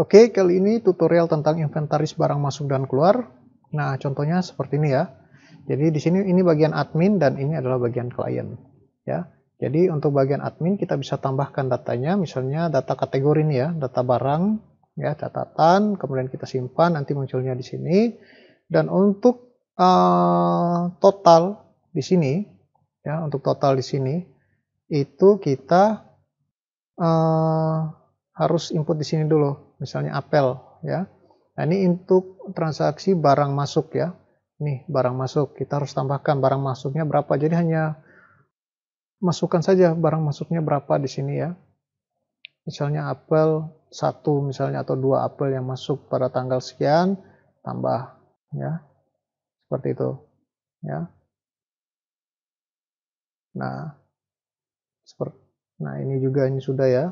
Oke, kali ini tutorial tentang inventaris barang masuk dan keluar. Nah, contohnya seperti ini ya. Jadi di sini ini bagian admin dan ini adalah bagian klien. Ya. Jadi untuk bagian admin kita bisa tambahkan datanya, misalnya data kategori ini ya, data barang, ya catatan, kemudian kita simpan, nanti munculnya di sini. Dan untuk uh, total di sini, ya untuk total di sini itu kita uh, harus input di sini dulu misalnya apel ya nah ini untuk transaksi barang masuk ya nih barang masuk kita harus tambahkan barang masuknya berapa jadi hanya masukkan saja barang masuknya berapa di sini ya misalnya apel satu misalnya atau dua apel yang masuk pada tanggal sekian tambah ya seperti itu ya nah seperti nah ini juga ini sudah ya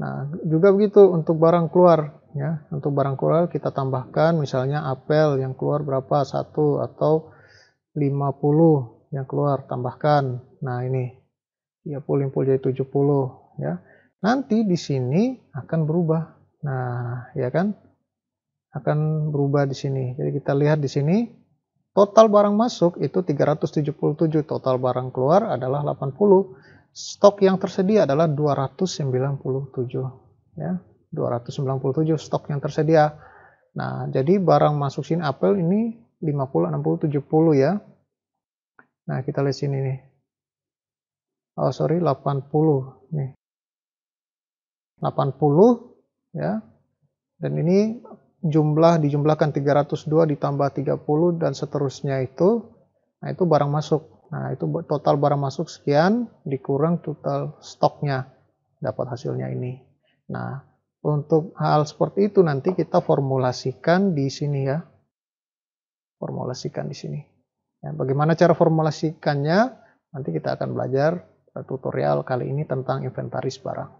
Nah, juga begitu untuk barang keluar ya. Untuk barang keluar kita tambahkan misalnya apel yang keluar berapa? 1 atau 50 yang keluar tambahkan. Nah, ini 30 limpul jadi 70 ya. Nanti di sini akan berubah. Nah, ya kan? Akan berubah di sini. Jadi kita lihat di sini total barang masuk itu 377, total barang keluar adalah 80 stok yang tersedia adalah 297 ya 297 stok yang tersedia nah jadi barang masuk sini apel ini 50 60 70 ya nah kita lihat sini nih oh sorry 80 nih 80 ya dan ini jumlah dijumlahkan 302 ditambah 30 dan seterusnya itu nah itu barang masuk Nah, itu total barang masuk sekian dikurang total stoknya dapat hasilnya ini. Nah, untuk hal seperti itu nanti kita formulasikan di sini ya. Formulasikan di sini. Ya, bagaimana cara formulasikannya? Nanti kita akan belajar e, tutorial kali ini tentang inventaris barang.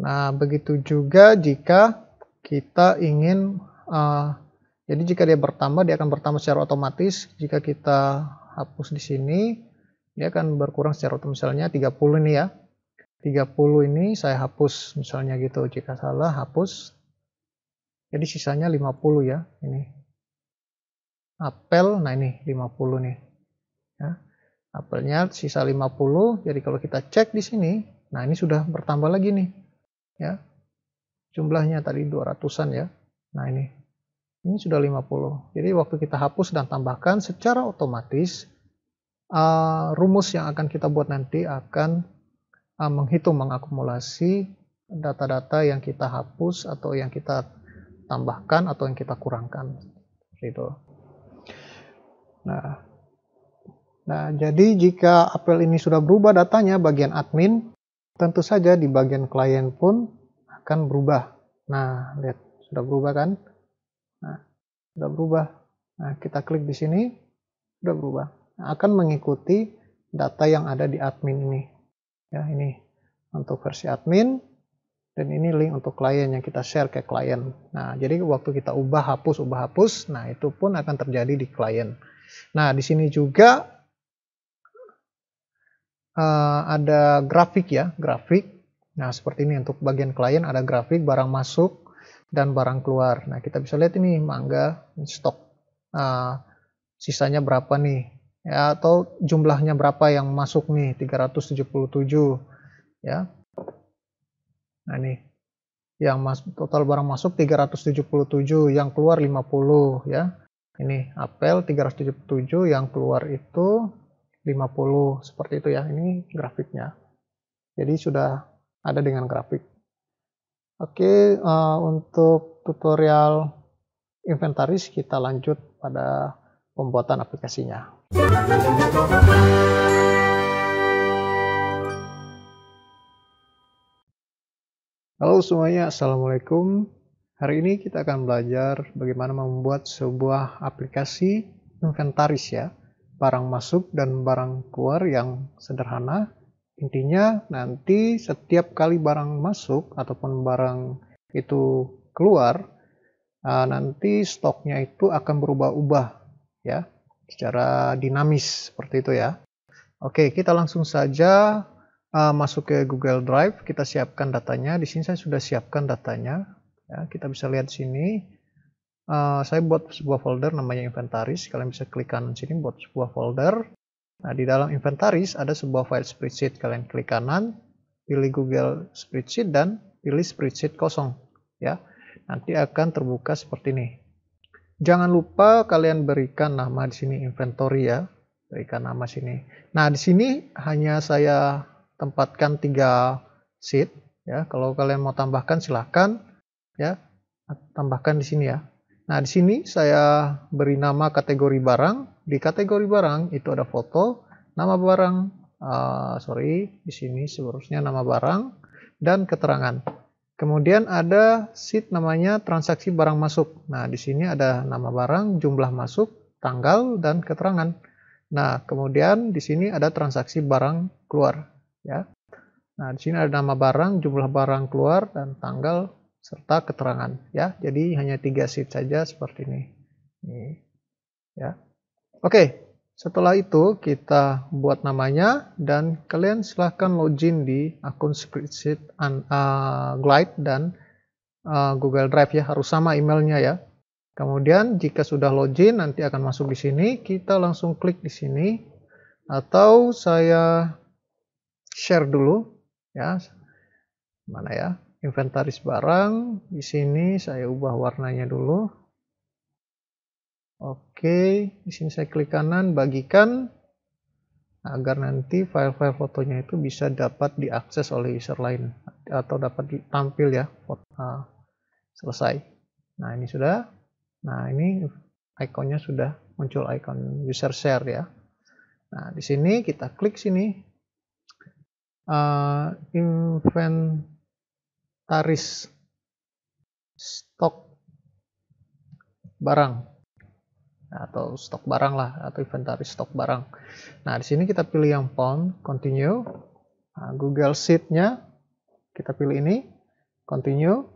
Nah, begitu juga jika kita ingin uh, jadi jika dia bertambah, dia akan bertambah secara otomatis. Jika kita hapus di sini, dia akan berkurang secara otomatis. Misalnya 30 ini ya. 30 ini saya hapus misalnya gitu. Jika salah, hapus. Jadi sisanya 50 ya. Ini. Apel, nah ini 50 nih. Ya. Apelnya sisa 50. Jadi kalau kita cek di sini, nah ini sudah bertambah lagi nih. Ya. Jumlahnya tadi 200-an ya. Nah ini ini sudah 50. Jadi waktu kita hapus dan tambahkan secara otomatis uh, rumus yang akan kita buat nanti akan uh, menghitung mengakumulasi data-data yang kita hapus atau yang kita tambahkan atau yang kita kurangkan itu. Nah, nah jadi jika apel ini sudah berubah datanya bagian admin, tentu saja di bagian klien pun akan berubah. Nah, lihat sudah berubah kan? sudah berubah. Nah, kita klik di sini, sudah berubah. Nah, akan mengikuti data yang ada di admin ini. Ya, ini untuk versi admin dan ini link untuk klien yang kita share ke klien. Nah, jadi waktu kita ubah hapus ubah hapus, nah itu pun akan terjadi di klien. Nah, di sini juga uh, ada grafik ya, grafik. Nah, seperti ini untuk bagian klien ada grafik barang masuk, dan barang keluar. Nah, kita bisa lihat ini mangga stok. Nah, sisanya berapa nih? Ya, atau jumlahnya berapa yang masuk nih? 377. Ya. Nah, ini yang mas total barang masuk 377, yang keluar 50 ya. Ini apel 377, yang keluar itu 50 seperti itu ya. Ini grafiknya. Jadi sudah ada dengan grafik. Oke, uh, untuk tutorial inventaris kita lanjut pada pembuatan aplikasinya. Halo semuanya, Assalamualaikum. Hari ini kita akan belajar bagaimana membuat sebuah aplikasi inventaris ya, barang masuk dan barang keluar yang sederhana Intinya nanti setiap kali barang masuk ataupun barang itu keluar, eh, nanti stoknya itu akan berubah-ubah ya, secara dinamis seperti itu ya. Oke, kita langsung saja uh, masuk ke Google Drive, kita siapkan datanya. Di sini saya sudah siapkan datanya. Ya, kita bisa lihat sini. Uh, saya buat sebuah folder namanya inventaris. Kalian bisa klik kanan sini buat sebuah folder. Nah, di dalam inventaris ada sebuah file spreadsheet. Kalian klik kanan, pilih Google Spreadsheet dan pilih spreadsheet kosong ya. Nanti akan terbuka seperti ini. Jangan lupa kalian berikan nama di sini inventory ya. Berikan nama sini. Nah, di sini hanya saya tempatkan tiga sheet ya. Kalau kalian mau tambahkan silahkan ya. Tambahkan di sini ya. Nah, di sini saya beri nama kategori barang di kategori barang itu ada foto, nama barang, uh, sorry, di sini seharusnya nama barang dan keterangan. Kemudian ada sheet namanya transaksi barang masuk. Nah, di sini ada nama barang, jumlah masuk, tanggal dan keterangan. Nah, kemudian di sini ada transaksi barang keluar, ya. Nah, di sini ada nama barang, jumlah barang keluar dan tanggal serta keterangan, ya. Jadi hanya tiga sheet saja seperti ini. Ini, ya. Oke, setelah itu kita buat namanya dan kalian silahkan login di akun spreadsheet and, uh, eh, Glide dan uh, Google Drive ya, harus sama emailnya ya. Kemudian jika sudah login nanti akan masuk di sini, kita langsung klik di sini atau saya share dulu ya. Mana ya? Inventaris barang, di sini saya ubah warnanya dulu. Oke, di sini saya klik kanan, bagikan nah, agar nanti file-file fotonya itu bisa dapat diakses oleh user lain atau dapat ditampil ya foto, ah, selesai nah ini sudah nah ini ikonnya sudah muncul icon user share ya nah di sini kita klik sini uh, inventaris stok barang atau stok barang lah atau inventaris stok barang. Nah di sini kita pilih yang pound, continue. Nah, Google Sheet-nya kita pilih ini, continue.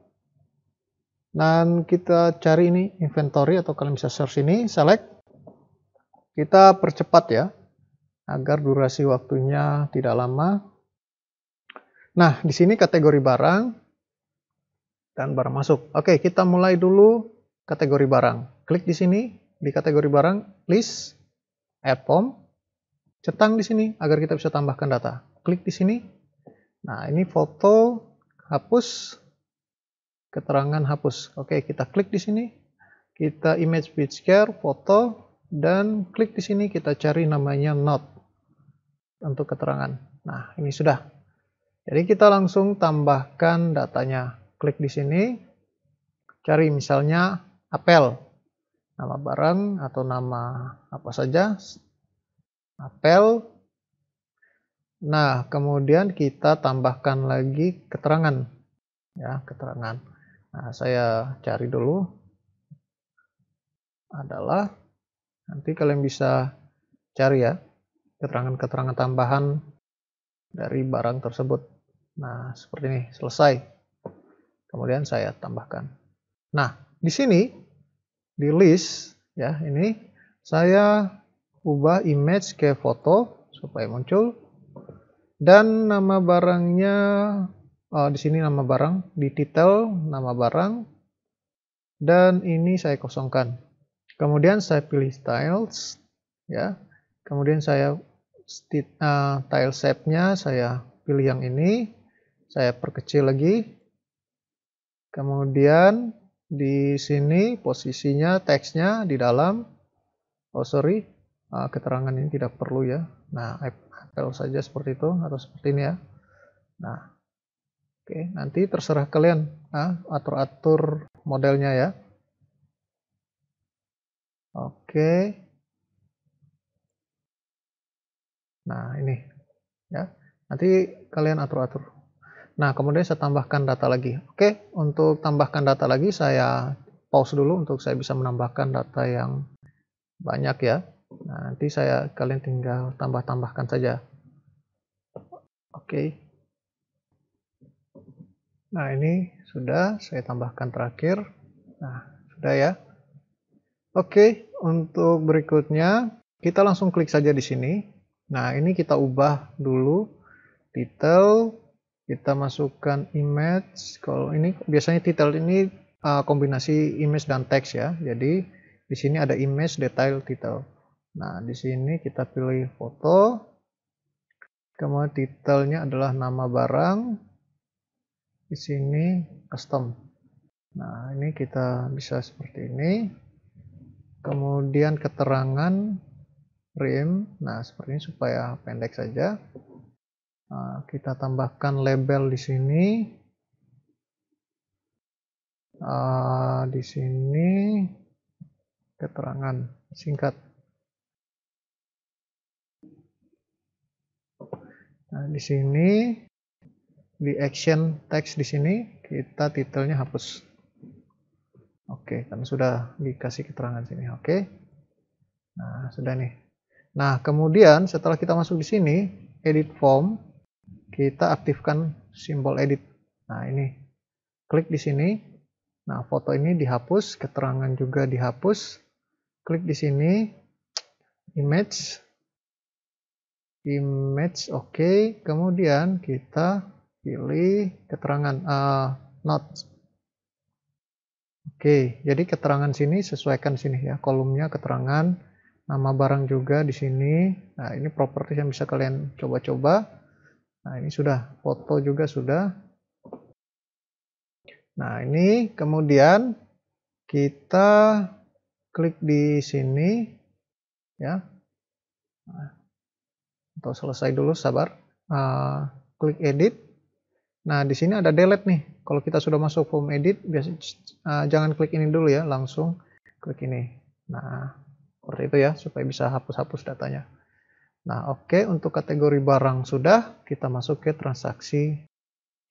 Dan kita cari ini inventory atau kalian bisa search ini, select. Kita percepat ya agar durasi waktunya tidak lama. Nah di sini kategori barang dan barang masuk. Oke kita mulai dulu kategori barang. Klik di sini, di kategori barang list, add form, centang di sini agar kita bisa tambahkan data. Klik di sini. Nah, ini foto, hapus, keterangan hapus. Oke, kita klik di sini. Kita image page care, foto, dan klik di sini kita cari namanya not untuk keterangan. Nah, ini sudah. Jadi kita langsung tambahkan datanya. Klik di sini, cari misalnya apel nama barang atau nama apa saja, apel. Nah, kemudian kita tambahkan lagi keterangan. Ya, keterangan. Nah, saya cari dulu. Adalah nanti kalian bisa cari ya keterangan-keterangan tambahan dari barang tersebut. Nah, seperti ini, selesai. Kemudian saya tambahkan. Nah, di sini di list ya ini saya ubah image ke foto supaya muncul dan nama barangnya oh, di sini nama barang di title nama barang dan ini saya kosongkan kemudian saya pilih styles ya kemudian saya uh, tile shape nya saya pilih yang ini saya perkecil lagi kemudian di sini posisinya teksnya di dalam oh sorry uh, keterangan ini tidak perlu ya nah apple saja seperti itu atau seperti ini ya nah oke okay, nanti terserah kalian nah, atur atur modelnya ya oke okay. nah ini ya nanti kalian atur atur Nah, kemudian saya tambahkan data lagi. Oke, untuk tambahkan data lagi saya pause dulu untuk saya bisa menambahkan data yang banyak ya. Nah, nanti saya kalian tinggal tambah-tambahkan saja. Oke. Nah, ini sudah saya tambahkan terakhir. Nah, sudah ya. Oke, untuk berikutnya kita langsung klik saja di sini. Nah, ini kita ubah dulu detail kita masukkan image kalau ini biasanya title ini uh, kombinasi image dan teks ya jadi di sini ada image detail title nah di sini kita pilih foto kemudian detailnya adalah nama barang di sini custom nah ini kita bisa seperti ini kemudian keterangan rim nah seperti ini supaya pendek saja Nah, kita tambahkan label di sini. Uh, di sini keterangan singkat. Nah, di sini di action text di sini kita titelnya hapus. Oke, karena sudah dikasih keterangan sini. Oke. Nah, sudah nih. Nah, kemudian setelah kita masuk di sini edit form kita aktifkan simbol edit. Nah, ini klik di sini. Nah, foto ini dihapus, keterangan juga dihapus. Klik di sini image image oke, okay. kemudian kita pilih keterangan uh, not. Oke, okay. jadi keterangan sini sesuaikan sini ya, kolomnya keterangan, nama barang juga di sini. Nah, ini properties yang bisa kalian coba-coba. Nah, ini sudah foto juga sudah. Nah, ini kemudian kita klik di sini ya. atau selesai dulu sabar. Uh, klik edit. Nah, di sini ada delete nih. Kalau kita sudah masuk form edit, biasanya uh, jangan klik ini dulu ya, langsung klik ini. Nah, seperti itu ya supaya bisa hapus-hapus datanya. Nah, oke okay, untuk kategori barang sudah kita masuk ke transaksi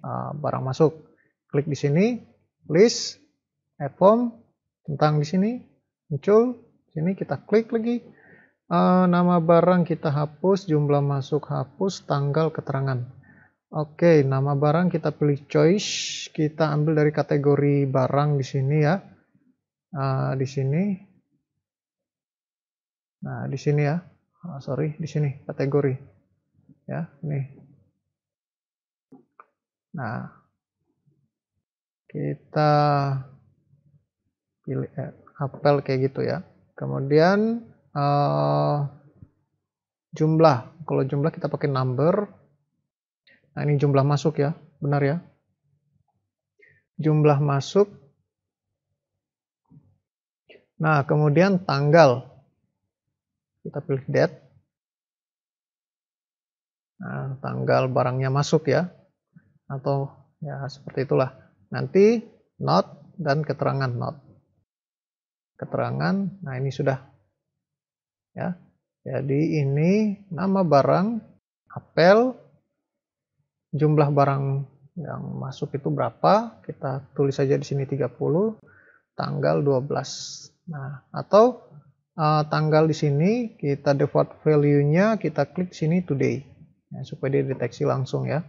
uh, barang masuk. Klik di sini list add form tentang di sini muncul. Di sini kita klik lagi uh, nama barang kita hapus, jumlah masuk hapus, tanggal keterangan. Oke, okay, nama barang kita pilih choice, kita ambil dari kategori barang di sini ya. Uh, di sini. Nah, di sini ya uh, sorry di sini kategori ya ini nah kita pilih eh, apel kayak gitu ya kemudian uh, jumlah kalau jumlah kita pakai number nah ini jumlah masuk ya benar ya jumlah masuk Nah, kemudian tanggal kita pilih date nah, tanggal barangnya masuk ya atau ya seperti itulah nanti not dan keterangan not keterangan nah ini sudah ya jadi ini nama barang apel jumlah barang yang masuk itu berapa kita tulis saja di sini 30 tanggal 12 nah atau uh, tanggal di sini, kita default value-nya, kita klik sini today. Ya, supaya dia deteksi langsung ya.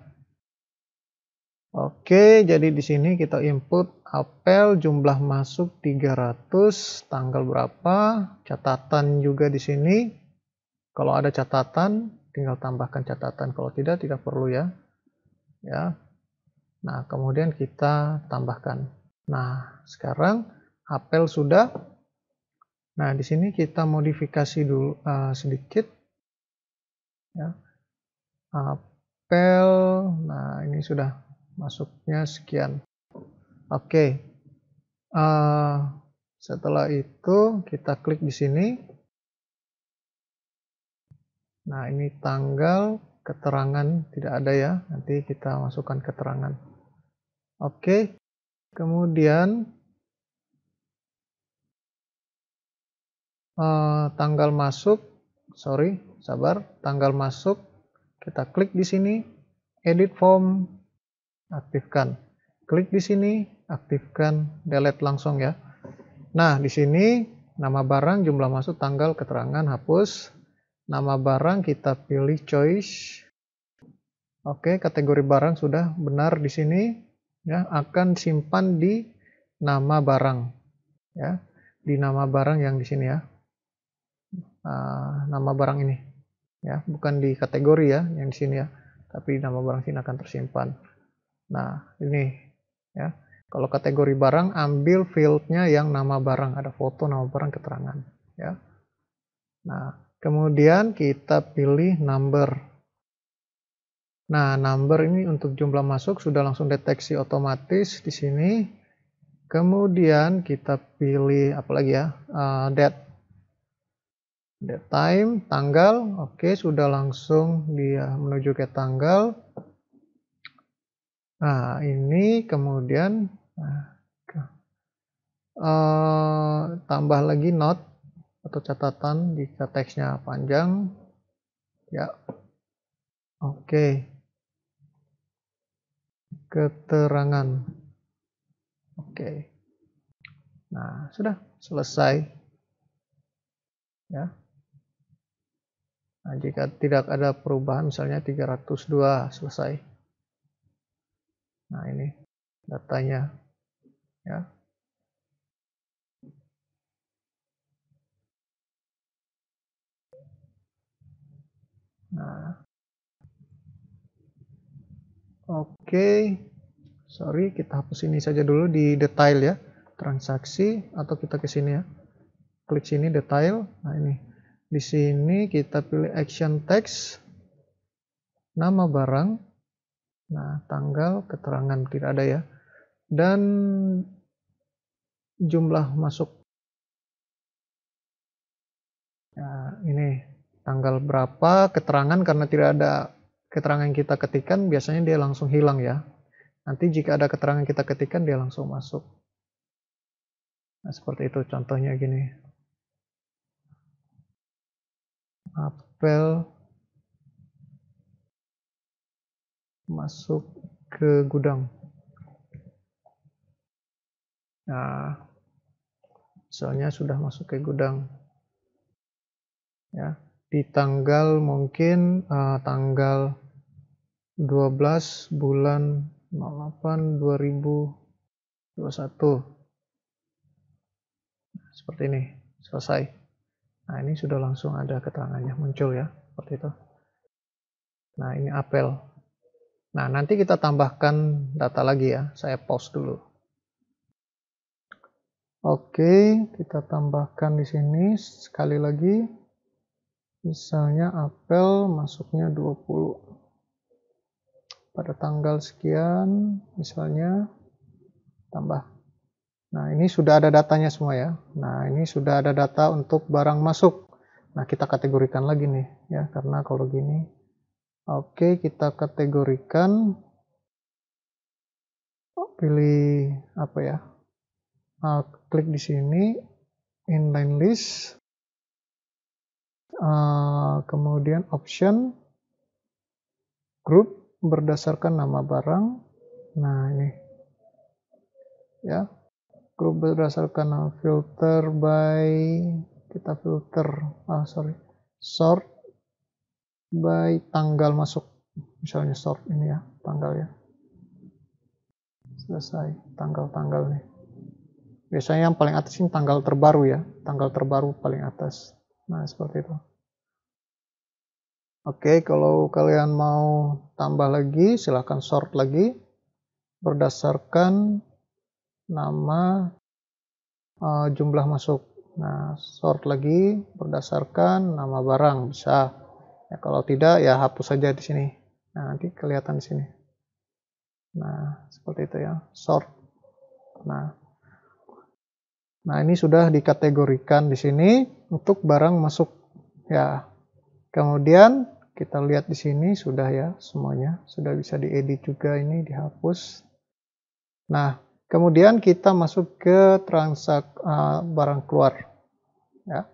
Oke, jadi di sini kita input apel jumlah masuk 300, tanggal berapa, catatan juga di sini. Kalau ada catatan, tinggal tambahkan catatan. Kalau tidak, tidak perlu ya. Ya. Nah, kemudian kita tambahkan. Nah, sekarang apel sudah Nah, di sini kita modifikasi dulu uh, sedikit. Ya. Apel, eh, nah ini sudah masuknya sekian. Oke. Okay. Uh, eh, setelah itu kita klik di sini. Nah, ini tanggal keterangan tidak ada ya. Nanti kita masukkan keterangan. Oke. Okay. Kemudian Eh, tanggal masuk, sorry, sabar, tanggal masuk, kita klik di sini, edit form, aktifkan. Klik di sini, aktifkan, delete langsung ya. Nah, di sini nama barang, jumlah masuk, tanggal, keterangan, hapus. Nama barang kita pilih choice. Oke, kategori barang sudah benar di sini. Ya, akan simpan di nama barang. Ya, di nama barang yang di sini ya uh, nama barang ini ya bukan di kategori ya yang di sini ya tapi nama barang sini akan tersimpan nah ini ya kalau kategori barang ambil fieldnya yang nama barang ada foto nama barang keterangan ya nah kemudian kita pilih number nah number ini untuk jumlah masuk sudah langsung deteksi otomatis di sini kemudian kita pilih apalagi ya uh, date The time, tanggal. Oke, sudah langsung dia menuju ke tanggal. Nah, ini kemudian uh, tambah lagi note atau catatan di teksnya panjang. Ya. Oke. Okay. Keterangan. Oke. Okay. Nah, sudah selesai. Ya. Nah, jika tidak ada perubahan misalnya 302 selesai. Nah, ini datanya ya. Nah. Oke. Sorry, kita hapus ini saja dulu di detail ya. Transaksi atau kita ke sini ya. Klik sini detail. Nah, ini di sini kita pilih action text, nama barang, nah tanggal, keterangan tidak ada ya, dan jumlah masuk. Nah, ini tanggal berapa, keterangan karena tidak ada keterangan yang kita ketikkan, biasanya dia langsung hilang ya. Nanti jika ada keterangan kita ketikkan, dia langsung masuk. Nah, seperti itu contohnya gini apel masuk ke gudang. Nah, soalnya sudah masuk ke gudang. Ya, di tanggal mungkin uh, tanggal 12 bulan 08 2021. Nah, seperti ini, selesai. Nah, ini sudah langsung ada keterangannya muncul ya, seperti itu. Nah, ini apel. Nah, nanti kita tambahkan data lagi ya. Saya pause dulu. Oke, kita tambahkan di sini sekali lagi. Misalnya apel masuknya 20. Pada tanggal sekian, misalnya tambah Nah, ini sudah ada datanya semua ya. Nah, ini sudah ada data untuk barang masuk. Nah, kita kategorikan lagi nih ya, karena kalau gini. Oke, kita kategorikan. Pilih apa ya? Nah, klik di sini, inline list. Uh, kemudian option, group berdasarkan nama barang. Nah, ini. Ya, grup berdasarkan filter by kita filter ah sorry sort by tanggal masuk misalnya sort ini ya tanggal ya selesai tanggal-tanggal nih biasanya yang paling atas ini tanggal terbaru ya tanggal terbaru paling atas nah seperti itu Oke, kalau kalian mau tambah lagi, silahkan sort lagi berdasarkan nama uh, jumlah masuk. Nah, sort lagi berdasarkan nama barang bisa. Ya, kalau tidak ya hapus saja di sini. Nah, nanti kelihatan di sini. Nah, seperti itu ya, sort. Nah, nah ini sudah dikategorikan di sini untuk barang masuk ya. Kemudian kita lihat di sini sudah ya semuanya, sudah bisa diedit juga ini dihapus. Nah, Kemudian kita masuk ke transak uh, barang keluar. Ya.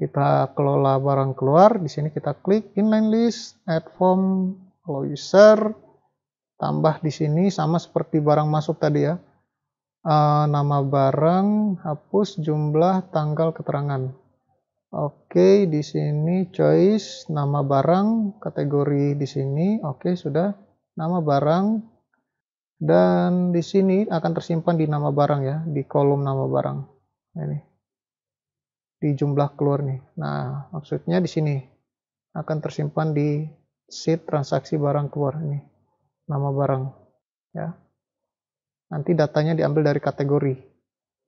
Kita kelola barang keluar. Di sini kita klik inline list, add form, allow user. Tambah di sini sama seperti barang masuk tadi ya. Uh, nama barang, hapus jumlah, tanggal, keterangan. Oke, di sini choice nama barang, kategori di sini. Oke, sudah. Nama barang, dan di sini akan tersimpan di nama barang ya, di kolom nama barang. Ini. Di jumlah keluar nih. Nah, maksudnya di sini akan tersimpan di sheet transaksi barang keluar ini. Nama barang ya. Nanti datanya diambil dari kategori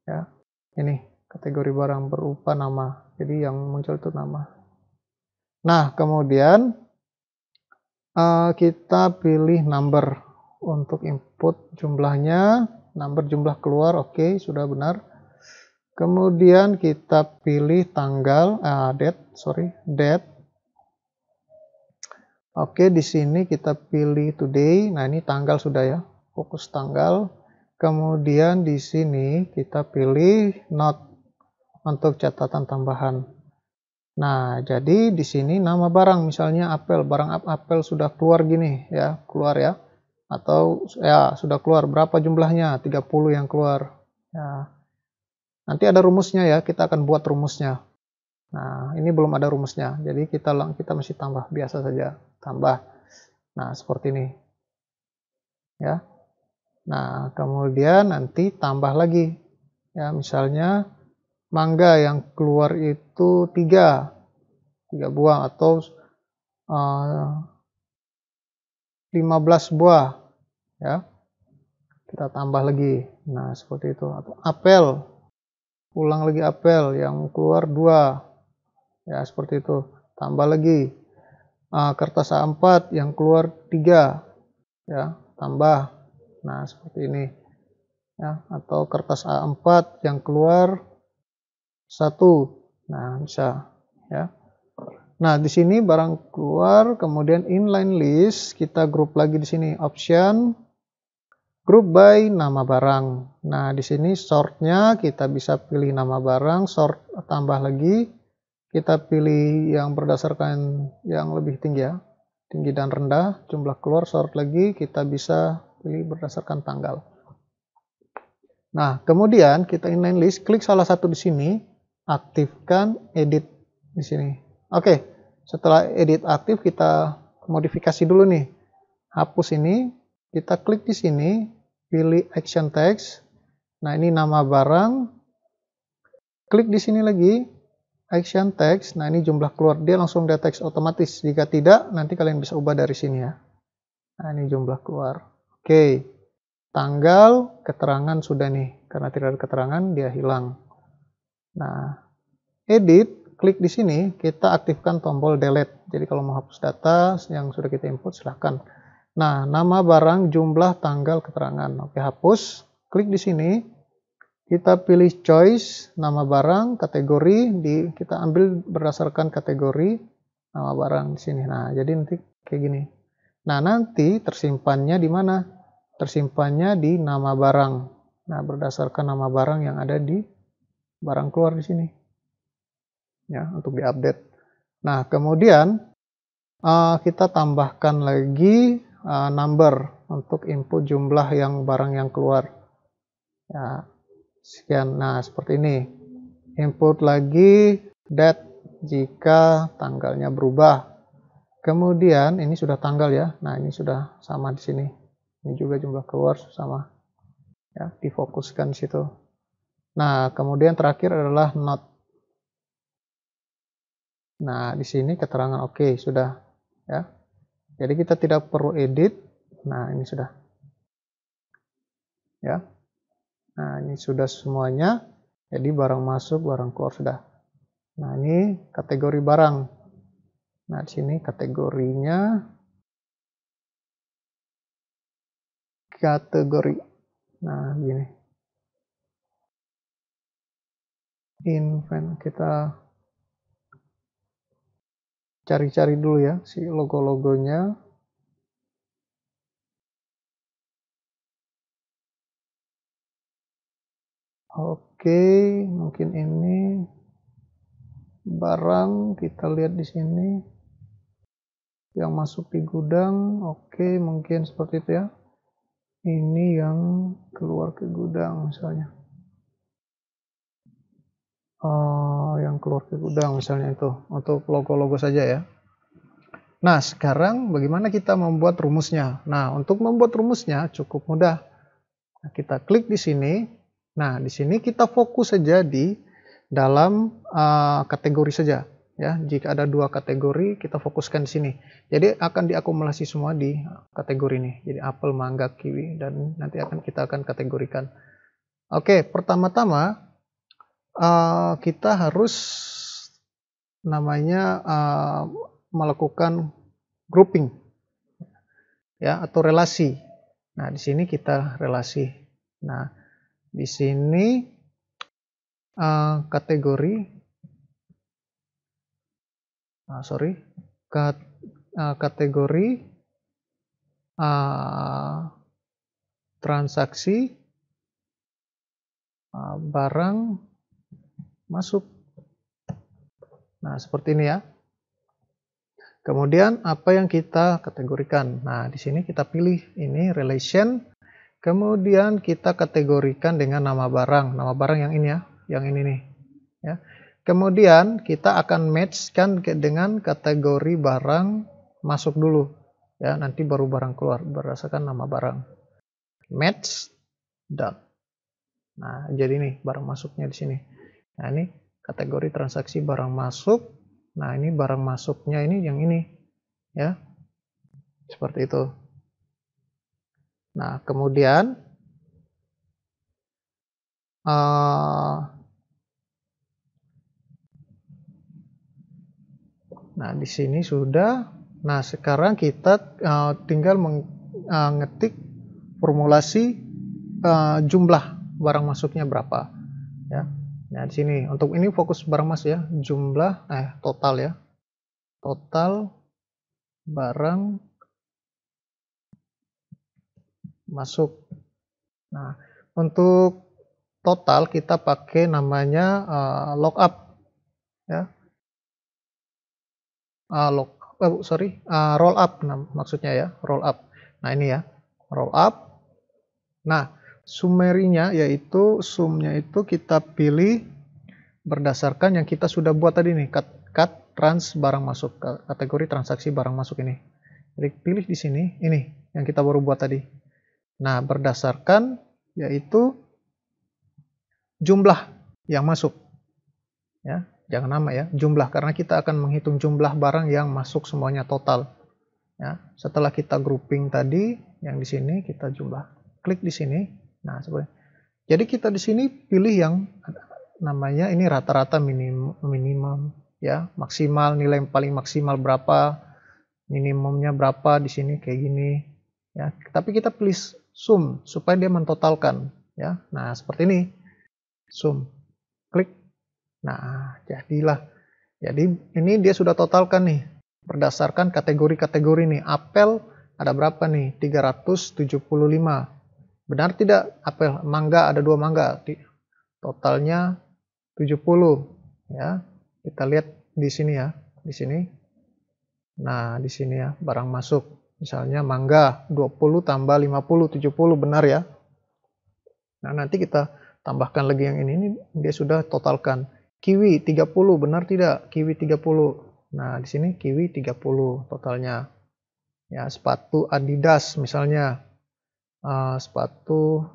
ya. Ini kategori barang berupa nama. Jadi yang muncul itu nama. Nah, kemudian eh, kita pilih number untuk input jumlahnya number jumlah keluar oke okay, sudah benar kemudian kita pilih tanggal uh, date sorry date oke okay, di sini kita pilih today nah ini tanggal sudah ya fokus tanggal kemudian di sini kita pilih not untuk catatan tambahan nah jadi di sini nama barang misalnya apel barang apel sudah keluar gini ya keluar ya atau ya sudah keluar berapa jumlahnya 30 yang keluar ya nanti ada rumusnya ya kita akan buat rumusnya nah ini belum ada rumusnya jadi kita kita masih tambah biasa saja tambah nah seperti ini ya nah kemudian nanti tambah lagi ya misalnya mangga yang keluar itu tiga tiga buah atau uh, 15 buah ya kita tambah lagi nah seperti itu atau apel ulang lagi apel yang keluar dua ya seperti itu tambah lagi nah, kertas A4 yang keluar tiga ya tambah nah seperti ini ya atau kertas A4 yang keluar satu nah bisa ya Nah, di sini barang keluar, kemudian inline list, kita grup lagi di sini option, group by nama barang. Nah, di sini sortnya kita bisa pilih nama barang, sort tambah lagi, kita pilih yang berdasarkan yang lebih tinggi ya, tinggi dan rendah, jumlah keluar, sort lagi, kita bisa pilih berdasarkan tanggal. Nah, kemudian kita inline list, klik salah satu di sini, aktifkan edit di sini Oke, setelah edit aktif kita modifikasi dulu nih. Hapus ini, kita klik di sini, pilih action text. Nah, ini nama barang. Klik di sini lagi, action text. Nah, ini jumlah keluar dia langsung deteks otomatis. Jika tidak, nanti kalian bisa ubah dari sini ya. Nah, ini jumlah keluar. Oke. Tanggal, keterangan sudah nih. Karena tidak ada keterangan, dia hilang. Nah, edit klik di sini, kita aktifkan tombol delete. Jadi kalau mau hapus data yang sudah kita input, silahkan. Nah, nama barang, jumlah, tanggal, keterangan. Oke, hapus. Klik di sini. Kita pilih choice, nama barang, kategori. Di, kita ambil berdasarkan kategori nama barang di sini. Nah, jadi nanti kayak gini. Nah, nanti tersimpannya di mana? Tersimpannya di nama barang. Nah, berdasarkan nama barang yang ada di barang keluar di sini ya untuk diupdate. Nah kemudian uh, kita tambahkan lagi uh, number untuk input jumlah yang barang yang keluar. Ya, sekian. Nah seperti ini. Input lagi date jika tanggalnya berubah. Kemudian ini sudah tanggal ya. Nah ini sudah sama di sini. Ini juga jumlah keluar sama. Ya, difokuskan di situ. Nah kemudian terakhir adalah not Nah, di sini keterangan oke okay, sudah ya. Jadi kita tidak perlu edit. Nah, ini sudah. Ya. Nah, ini sudah semuanya. Jadi barang masuk, barang keluar sudah. Nah, ini kategori barang. Nah, di sini kategorinya kategori. Nah, gini. Invent kita cari-cari dulu ya si logo-logonya Oke, mungkin ini barang kita lihat di sini yang masuk di gudang. Oke, mungkin seperti itu ya. Ini yang keluar ke gudang misalnya. Uh, Oh, yang keluar ke gudang misalnya itu untuk logo-logo saja ya nah sekarang bagaimana kita membuat rumusnya nah untuk membuat rumusnya cukup mudah nah, kita klik di sini nah di sini kita fokus saja di dalam uh, kategori saja ya jika ada dua kategori kita fokuskan di sini jadi akan diakumulasi semua di kategori ini jadi apel mangga kiwi dan nanti akan kita akan kategorikan oke pertama-tama Eh, kita harus namanya uh, melakukan grouping ya atau relasi. Nah, di sini kita relasi. Nah, di sini uh, kategori uh, sorry kat, uh, kategori uh, transaksi uh, barang masuk. Nah, seperti ini ya. Kemudian apa yang kita kategorikan? Nah, di sini kita pilih ini relation. Kemudian kita kategorikan dengan nama barang. Nama barang yang ini ya, yang ini nih. Ya. Kemudian kita akan matchkan dengan kategori barang masuk dulu. Ya, nanti baru barang keluar berdasarkan nama barang. Match dot. Nah, jadi nih barang masuknya di sini. Nah, ini kategori transaksi barang masuk. Nah, ini barang masuknya ini yang ini. Ya. Seperti itu. Nah, kemudian uh, Nah, di sini sudah. Nah, sekarang kita uh, tinggal mengetik eh, uh, formulasi uh, jumlah barang masuknya berapa. Nah, di sini untuk ini fokus barang Mas ya, jumlah eh total ya. Total barang masuk. Nah, untuk total kita pakai namanya uh, eh, lock up ya. Uh, eh, lock oh, eh, sorry, uh, roll up maksudnya ya, roll up. Nah, ini ya, roll up. Nah, sumerinya yaitu sumnya itu kita pilih berdasarkan yang kita sudah buat tadi nih cut, cut trans barang masuk kategori transaksi barang masuk ini jadi pilih di sini ini yang kita baru buat tadi nah berdasarkan yaitu jumlah yang masuk ya jangan nama ya jumlah karena kita akan menghitung jumlah barang yang masuk semuanya total ya setelah kita grouping tadi yang di sini kita jumlah klik di sini Nah, sebenarnya. jadi kita di sini pilih yang namanya ini rata-rata minim, minimum ya, maksimal nilai yang paling maksimal berapa, minimumnya berapa di sini kayak gini ya. Tapi kita pilih sum supaya dia mentotalkan ya. Nah, seperti ini. Sum. Klik. Nah, jadilah. Jadi ini dia sudah totalkan nih berdasarkan kategori-kategori nih. Apel ada berapa nih? 375. Benar tidak? Apel mangga ada dua mangga. Totalnya 70 ya. Kita lihat di sini ya, di sini. Nah, di sini ya barang masuk. Misalnya mangga 20 tambah 50 70 benar ya. Nah, nanti kita tambahkan lagi yang ini ini dia sudah totalkan. Kiwi 30 benar tidak? Kiwi 30. Nah, di sini kiwi 30 totalnya. Ya, sepatu Adidas misalnya uh, sepatu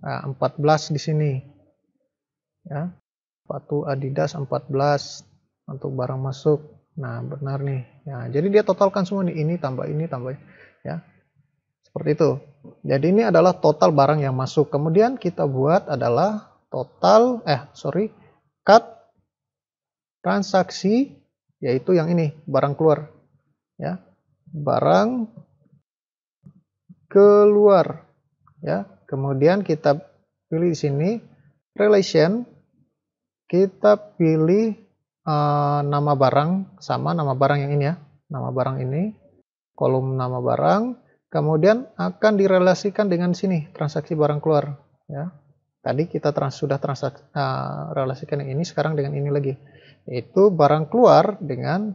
uh, eh, 14 di sini ya sepatu Adidas 14 untuk barang masuk nah benar nih ya jadi dia totalkan semua nih ini tambah ini tambah ini. ya seperti itu jadi ini adalah total barang yang masuk kemudian kita buat adalah total eh sorry cut transaksi yaitu yang ini barang keluar ya barang keluar ya kemudian kita pilih di sini relation kita pilih uh, nama barang sama nama barang yang ini ya nama barang ini kolom nama barang kemudian akan direlasikan dengan sini transaksi barang keluar ya tadi kita trans, sudah transaksi uh, eh, relasikan yang ini sekarang dengan ini lagi itu barang keluar dengan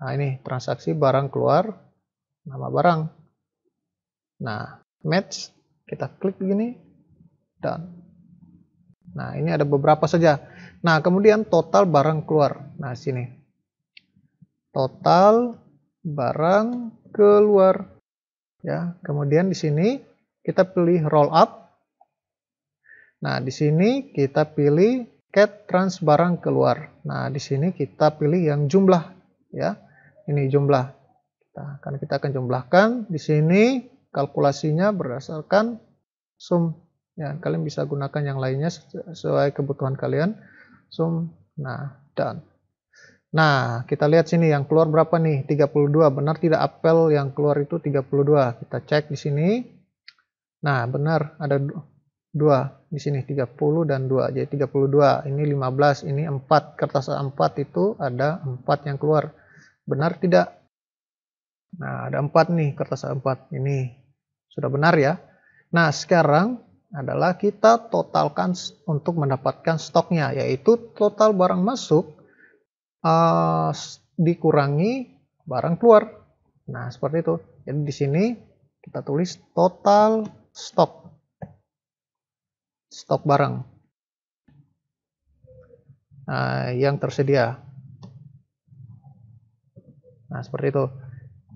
nah ini transaksi barang keluar nama barang Nah, match kita klik begini, dan Nah, ini ada beberapa saja. Nah, kemudian total barang keluar. Nah, sini. Total barang keluar. Ya, kemudian di sini kita pilih roll up. Nah, di sini kita pilih cat trans barang keluar. Nah, di sini kita pilih yang jumlah ya. Ini jumlah. Nah, kita akan kita akan jumlahkan di sini kalkulasinya berdasarkan sum. Ya, kalian bisa gunakan yang lainnya sesuai kebutuhan kalian. Sum, nah, dan. Nah, kita lihat sini yang keluar berapa nih? 32. Benar tidak apel yang keluar itu 32? Kita cek di sini. Nah, benar ada dua di sini 30 dan 2. Jadi 32. Ini 15, ini 4. Kertas A4 itu ada 4 yang keluar. Benar tidak? Nah, ada 4 nih kertas A4 ini. Sudah benar ya? Nah, sekarang adalah kita totalkan untuk mendapatkan stoknya, yaitu total barang masuk uh, dikurangi barang keluar. Nah, seperti itu. Jadi di sini kita tulis total stok. Stok barang. Nah, yang tersedia. Nah, seperti itu.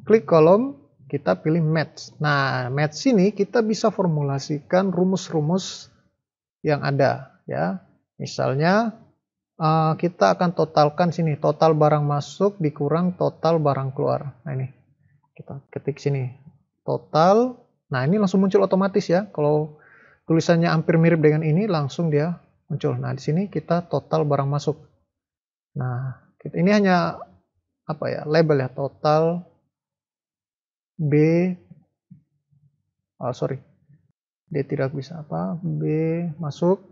Klik kolom kita pilih match. Nah, match ini kita bisa formulasikan rumus-rumus yang ada ya. Misalnya eh, kita akan totalkan sini total barang masuk dikurang total barang keluar. Nah ini kita ketik sini total. Nah ini langsung muncul otomatis ya. Kalau tulisannya hampir mirip dengan ini langsung dia muncul. Nah di sini kita total barang masuk. Nah ini hanya apa ya label ya total B oh sorry D tidak bisa apa B masuk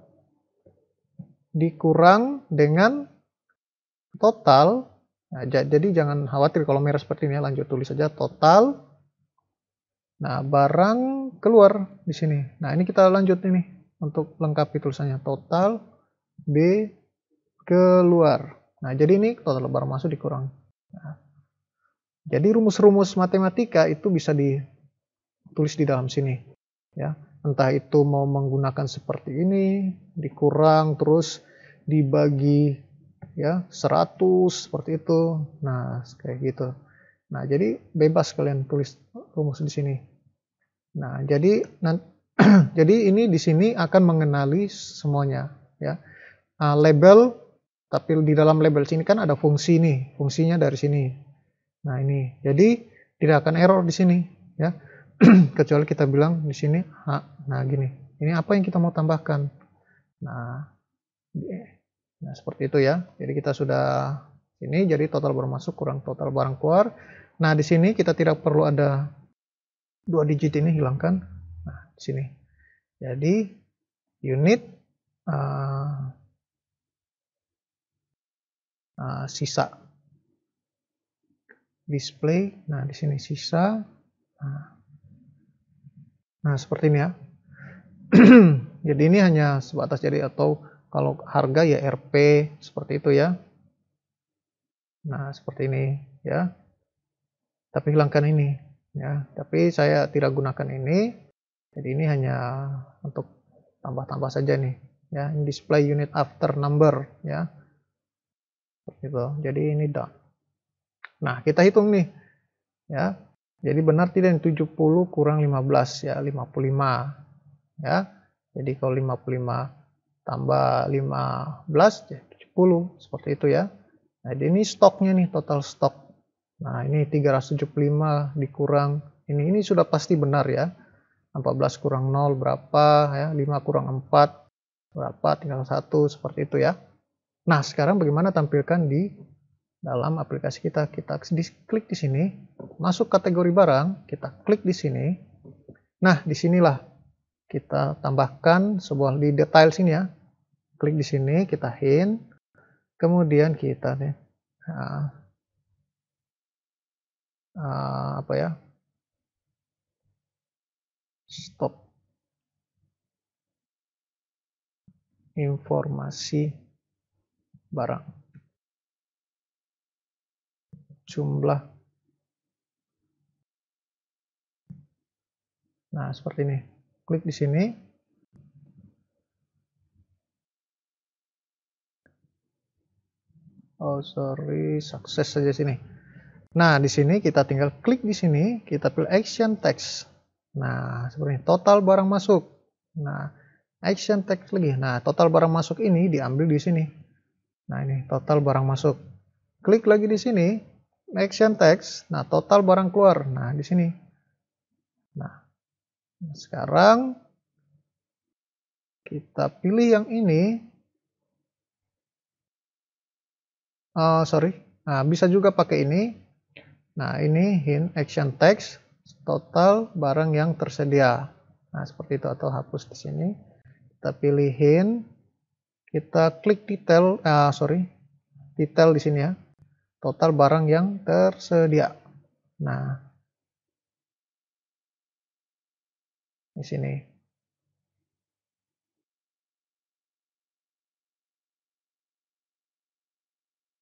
dikurang dengan total nah, jadi jangan khawatir kalau merah seperti ini ya lanjut tulis saja total nah barang keluar di sini nah ini kita lanjut ini untuk lengkapi tulisannya total B keluar nah jadi ini total barang masuk dikurang nah, jadi rumus-rumus matematika itu bisa ditulis di dalam sini. Ya, entah itu mau menggunakan seperti ini, dikurang terus dibagi ya 100 seperti itu. Nah, kayak gitu. Nah, jadi bebas kalian tulis rumus di sini. Nah, jadi jadi ini di sini akan mengenali semuanya ya. Uh, label tapi di dalam label sini kan ada fungsi nih, fungsinya dari sini Nah ini, jadi tidak akan error di sini, ya. Kecuali kita bilang di sini H. Nah gini, ini apa yang kita mau tambahkan? Nah, nah seperti itu ya. Jadi kita sudah ini, jadi total barang masuk kurang total barang keluar. Nah di sini kita tidak perlu ada dua digit ini hilangkan. Nah di sini. Jadi unit uh, uh, sisa display. Nah, di sini sisa. Nah, nah seperti ini ya. jadi ini hanya sebatas jadi atau kalau harga ya RP seperti itu ya. Nah, seperti ini ya. Tapi hilangkan ini ya. Tapi saya tidak gunakan ini. Jadi ini hanya untuk tambah-tambah saja nih ya. Ini display unit after number ya. Seperti itu. Jadi ini done. Nah, kita hitung nih. Ya. Jadi benar tidak yang 70 kurang 15 ya, 55. Ya. Jadi kalau 55 tambah 15 ya 70 seperti itu ya. Nah, ini stoknya nih total stok. Nah, ini 375 dikurang ini ini sudah pasti benar ya. 14 kurang 0 berapa ya? 5 kurang 4 berapa tinggal 1 seperti itu ya. Nah, sekarang bagaimana tampilkan di dalam aplikasi kita kita klik di sini masuk kategori barang kita klik di sini nah disinilah kita tambahkan sebuah di detail sini ya klik di sini kita hint kemudian kita nih nah, apa ya stop informasi barang jumlah. Nah, seperti ini. Klik di sini. Oh, sorry, sukses saja sini. Nah, di sini kita tinggal klik di sini, kita pilih action text. Nah, seperti ini, total barang masuk. Nah, action text lagi. Nah, total barang masuk ini diambil di sini. Nah, ini total barang masuk. Klik lagi di sini, action tax. Nah, total barang keluar. Nah, di sini. Nah, sekarang kita pilih yang ini. Uh, sorry. Nah, bisa juga pakai ini. Nah, ini hint action tax total barang yang tersedia. Nah, seperti itu atau hapus di sini. Kita pilih pilihin kita klik detail, uh, sorry, detail di sini ya total barang yang tersedia. Nah, di sini.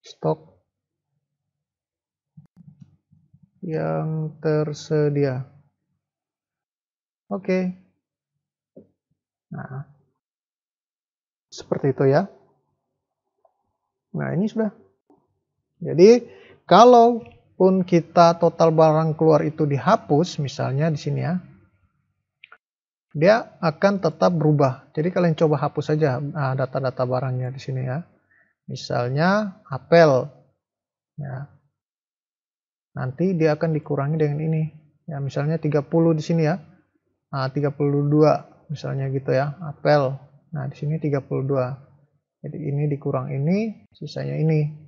Stok yang tersedia. Oke. Nah, seperti itu ya. Nah, ini sudah jadi kalau pun kita total barang keluar itu dihapus, misalnya di sini ya, dia akan tetap berubah. Jadi kalian coba hapus saja ah, data-data barangnya di sini ya. Misalnya apel, ya. Nanti dia akan dikurangi dengan ini. Ya, misalnya 30 di sini ya. Nah, 32 misalnya gitu ya, apel. Nah, di sini 32. Jadi ini dikurang ini, sisanya ini.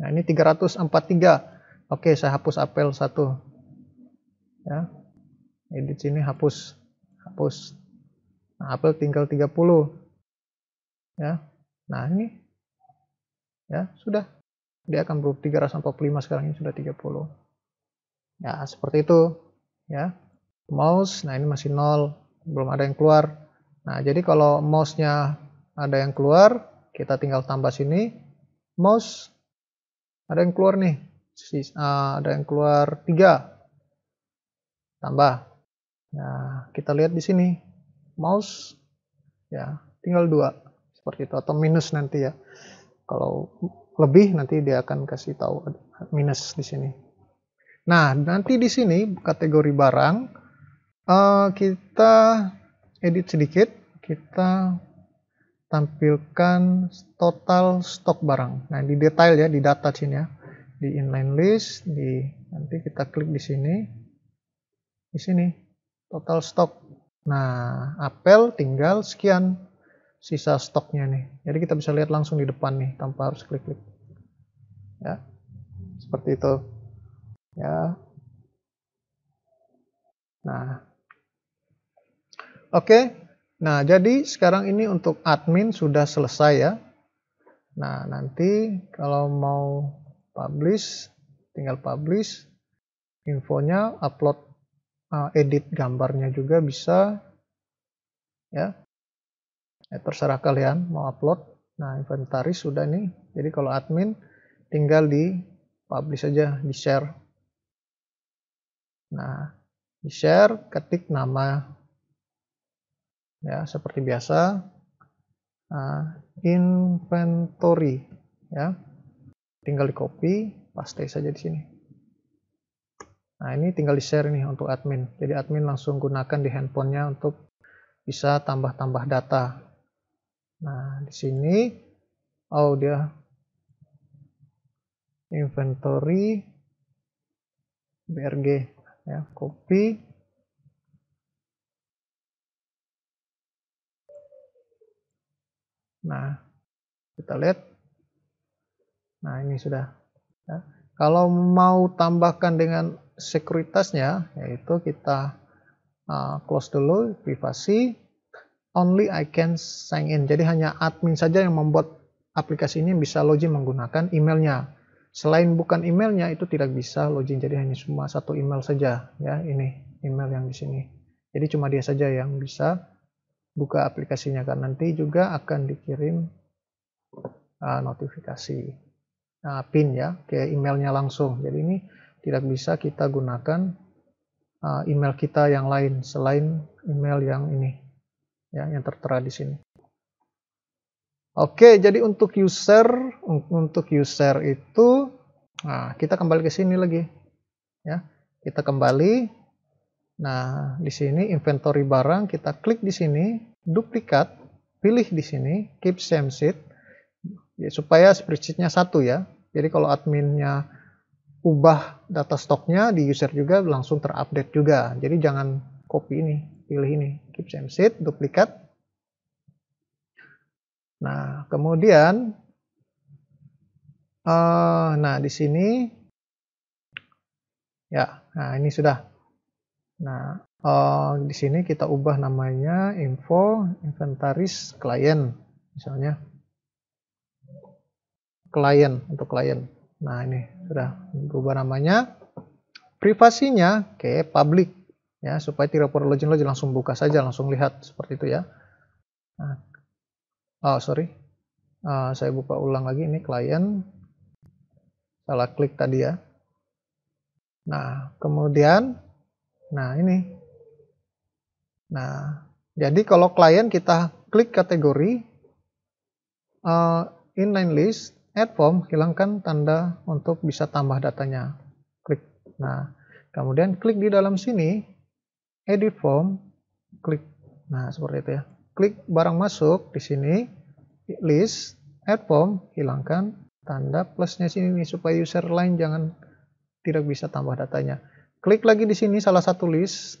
Nah, ini 343. Oke, saya hapus apel 1. Ya. Edit sini hapus. Hapus. Nah, apel tinggal 30. Ya. Nah, ini ya, sudah. Dia akan berubah 345 sekarang ini sudah 30. Ya, seperti itu. Ya. Mouse, nah ini masih nol belum ada yang keluar. Nah, jadi kalau mouse-nya ada yang keluar, kita tinggal tambah sini mouse ada yang keluar nih eh, ada yang keluar tiga tambah nah kita lihat di sini mouse ya tinggal dua seperti itu atau minus nanti ya kalau lebih nanti dia akan kasih tahu minus di sini. Nah, nanti di sini kategori barang eh, kita edit sedikit, kita tampilkan total stok barang. Nah, di detail ya, di data sini ya. Di inline list, di nanti kita klik di sini. Di sini total stok. Nah, apel tinggal sekian sisa stoknya nih. Jadi kita bisa lihat langsung di depan nih tanpa harus klik-klik. Ya. Seperti itu. Ya. Nah. Oke, Nah, jadi sekarang ini untuk admin sudah selesai ya. Nah, nanti kalau mau publish, tinggal publish. Infonya upload uh, edit gambarnya juga bisa. Ya. ya. Terserah kalian mau upload. Nah, inventaris sudah nih. Jadi kalau admin tinggal di publish saja di share. Nah, di share ketik nama ya seperti biasa uh, inventory ya tinggal di copy paste saja di sini nah ini tinggal di share nih untuk admin jadi admin langsung gunakan di handphonenya untuk bisa tambah-tambah data nah di sini oh dia inventory brg ya copy Nah, kita lihat. Nah, ini sudah. Ya. Kalau mau tambahkan dengan sekuritasnya, yaitu kita uh, close dulu, privasi, only I can sign in. Jadi hanya admin saja yang membuat aplikasi ini bisa login menggunakan emailnya. Selain bukan emailnya itu tidak bisa login, jadi hanya cuma satu email saja ya ini email yang di sini. Jadi cuma dia saja yang bisa buka aplikasinya kan nanti juga akan dikirim uh, notifikasi uh, pin ya ke emailnya langsung jadi ini tidak bisa kita gunakan uh, email kita yang lain selain email yang ini ya yang tertera di sini Oke, jadi untuk user untuk user itu nah, kita kembali ke sini lagi. Ya, kita kembali Nah, di sini inventory barang kita klik di sini, duplikat, pilih di sini, keep same sheet, ya, supaya spreadsheetnya satu ya. Jadi kalau adminnya ubah data stoknya di user juga langsung terupdate juga. Jadi jangan copy ini, pilih ini, keep same sheet, duplikat. Nah, kemudian, uh, nah di sini, ya, nah ini sudah Nah, uh, di sini kita ubah namanya info inventaris klien misalnya. Klien untuk klien. Nah, ini sudah berubah namanya. Privasinya ke public ya supaya tidak perlu login-login langsung buka saja langsung lihat seperti itu ya. Nah, oh sorry, uh, saya buka ulang lagi ini klien salah klik tadi ya. Nah kemudian Nah, ini. Nah, jadi kalau klien kita klik kategori, uh, inline list, add form, hilangkan tanda untuk bisa tambah datanya. Klik. Nah, kemudian klik di dalam sini, edit form, klik. Nah, seperti itu ya. Klik barang masuk di sini, list, add form, hilangkan tanda plusnya sini supaya user lain jangan tidak bisa tambah datanya. Klik lagi di sini salah satu list.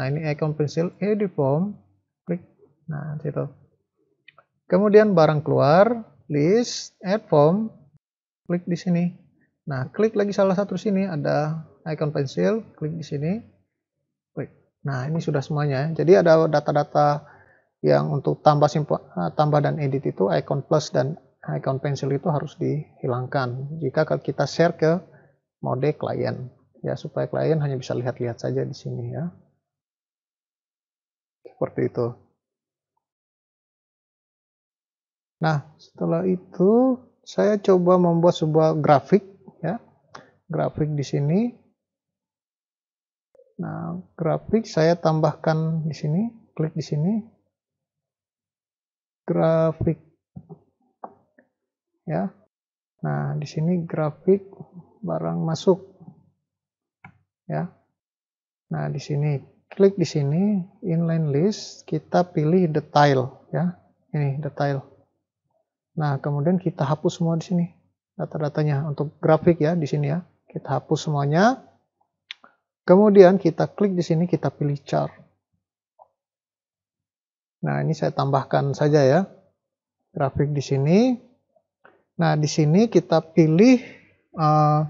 Nah, ini icon pensil edit form. Klik. Nah, situ. Kemudian barang keluar, list, add form. Klik di sini. Nah, klik lagi salah satu sini ada icon pensil, klik di sini. Klik. Nah, ini sudah semuanya. Jadi ada data-data yang untuk tambah simpan, eh, tambah dan edit itu icon plus dan icon pensil itu harus dihilangkan jika kita share ke mode klien ya supaya klien hanya bisa lihat-lihat saja di sini ya seperti itu nah setelah itu saya coba membuat sebuah grafik ya grafik di sini nah grafik saya tambahkan di sini klik di sini grafik ya nah di sini grafik barang masuk ya. Nah, di sini klik di sini inline list, kita pilih detail ya. Ini detail. Nah, kemudian kita hapus semua di sini data-datanya untuk grafik ya di sini ya. Kita hapus semuanya. Kemudian kita klik di sini kita pilih chart. Nah, ini saya tambahkan saja ya. Grafik di sini. Nah, di sini kita pilih uh,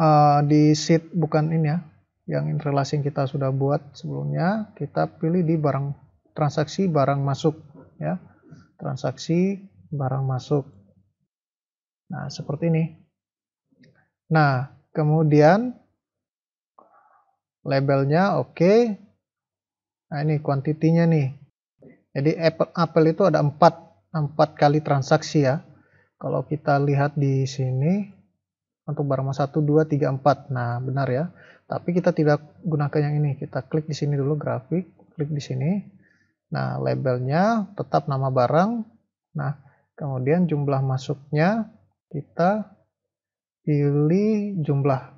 uh, di sheet bukan ini ya, yang interlacing kita sudah buat sebelumnya, kita pilih di barang transaksi barang masuk ya. Transaksi barang masuk. Nah, seperti ini. Nah, kemudian labelnya oke. Okay. Nah, ini kuantitinya nih. Jadi apple, apple itu ada empat empat kali transaksi ya. Kalau kita lihat di sini, untuk barang 1, 2, 3, 4. Nah, benar ya. Tapi kita tidak gunakan yang ini. Kita klik di sini dulu grafik, klik di sini. Nah, labelnya tetap nama barang. Nah, kemudian jumlah masuknya kita pilih jumlah.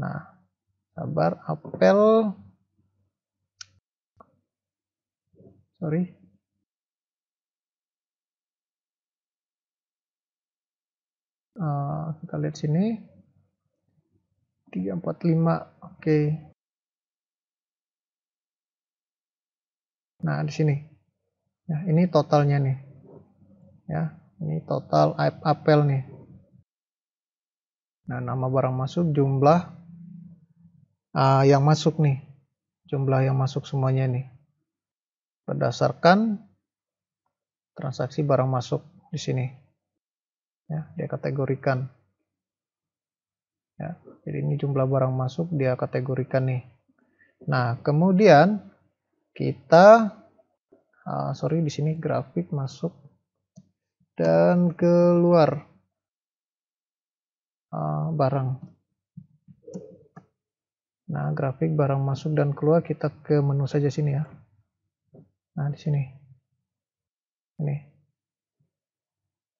Nah, sabar apel. Sorry, Eh, kita lihat sini 345 oke okay. nah di sini ya ini totalnya nih ya ini total apel nih nah nama barang masuk jumlah uh, yang masuk nih jumlah yang masuk semuanya nih berdasarkan transaksi barang masuk di sini ya dia kategorikan ya jadi ini jumlah barang masuk dia kategorikan nih nah kemudian kita uh, sorry di sini grafik masuk dan keluar uh, barang nah grafik barang masuk dan keluar kita ke menu saja sini ya nah di sini ini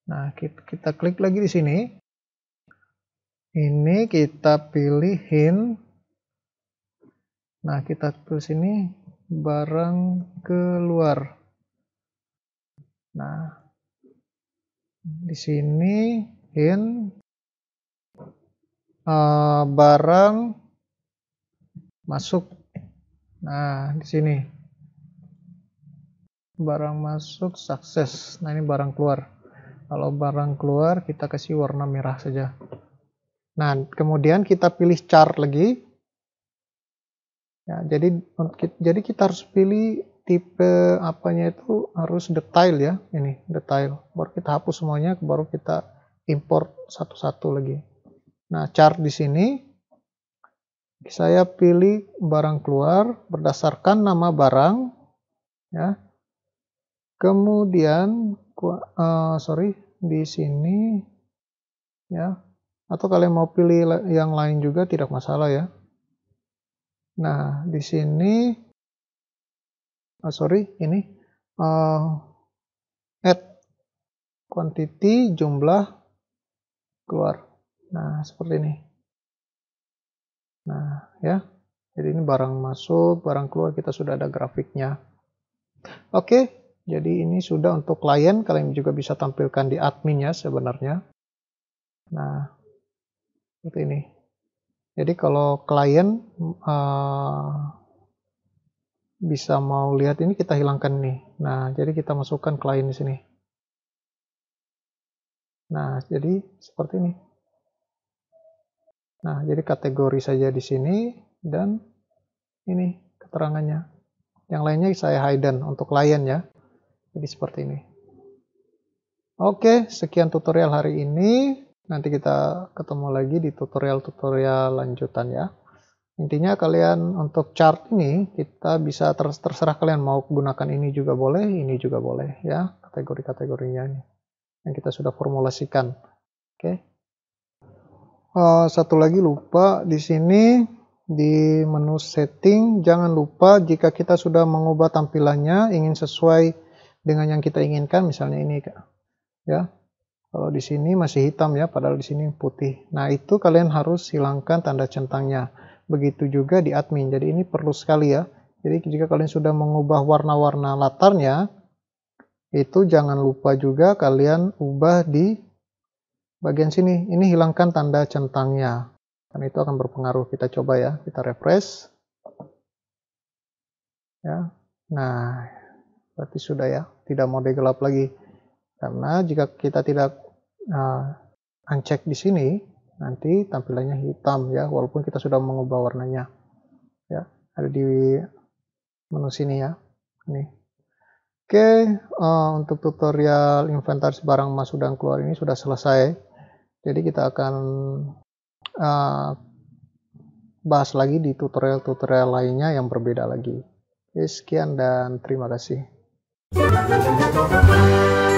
Nah, kita, kita klik lagi di sini. Ini kita pilihin. Nah, kita tulis ini barang keluar. Nah, di sini in uh, eh, barang masuk. Nah, di sini barang masuk sukses. Nah, ini barang keluar. Kalau barang keluar kita kasih warna merah saja. Nah, kemudian kita pilih chart lagi. Ya, jadi jadi kita harus pilih tipe apanya itu harus detail ya. Ini detail. Baru kita hapus semuanya baru kita import satu-satu lagi. Nah, chart di sini saya pilih barang keluar berdasarkan nama barang ya. Kemudian uh, sorry di sini ya atau kalian mau pilih yang lain juga tidak masalah ya nah di sini uh, sorry ini uh, add quantity jumlah keluar nah seperti ini nah ya jadi ini barang masuk barang keluar kita sudah ada grafiknya oke okay. Jadi ini sudah untuk klien, kalian juga bisa tampilkan di adminnya sebenarnya. Nah, seperti ini. Jadi kalau klien uh, bisa mau lihat ini kita hilangkan nih. Nah, jadi kita masukkan klien di sini. Nah, jadi seperti ini. Nah, jadi kategori saja di sini dan ini keterangannya. Yang lainnya saya hidden untuk klien ya. Jadi seperti ini. Oke, sekian tutorial hari ini. Nanti kita ketemu lagi di tutorial-tutorial lanjutan ya. Intinya kalian untuk chart ini kita bisa terserah kalian mau gunakan ini juga boleh, ini juga boleh ya kategori-kategorinya ini yang kita sudah formulasikan. Oke. Uh, satu lagi lupa di sini di menu setting jangan lupa jika kita sudah mengubah tampilannya ingin sesuai dengan yang kita inginkan misalnya ini ya kalau di sini masih hitam ya padahal di sini putih nah itu kalian harus hilangkan tanda centangnya begitu juga di admin jadi ini perlu sekali ya jadi jika kalian sudah mengubah warna-warna latarnya itu jangan lupa juga kalian ubah di bagian sini ini hilangkan tanda centangnya karena itu akan berpengaruh kita coba ya kita refresh ya nah berarti sudah ya tidak mau gelap lagi karena jika kita tidak uh, uncheck di sini nanti tampilannya hitam ya walaupun kita sudah mengubah warnanya ya ada di menu sini ya ini oke uh, untuk tutorial inventaris barang masuk dan keluar ini sudah selesai jadi kita akan uh, bahas lagi di tutorial-tutorial lainnya yang berbeda lagi. Oke, sekian dan terima kasih. フフフフフフ。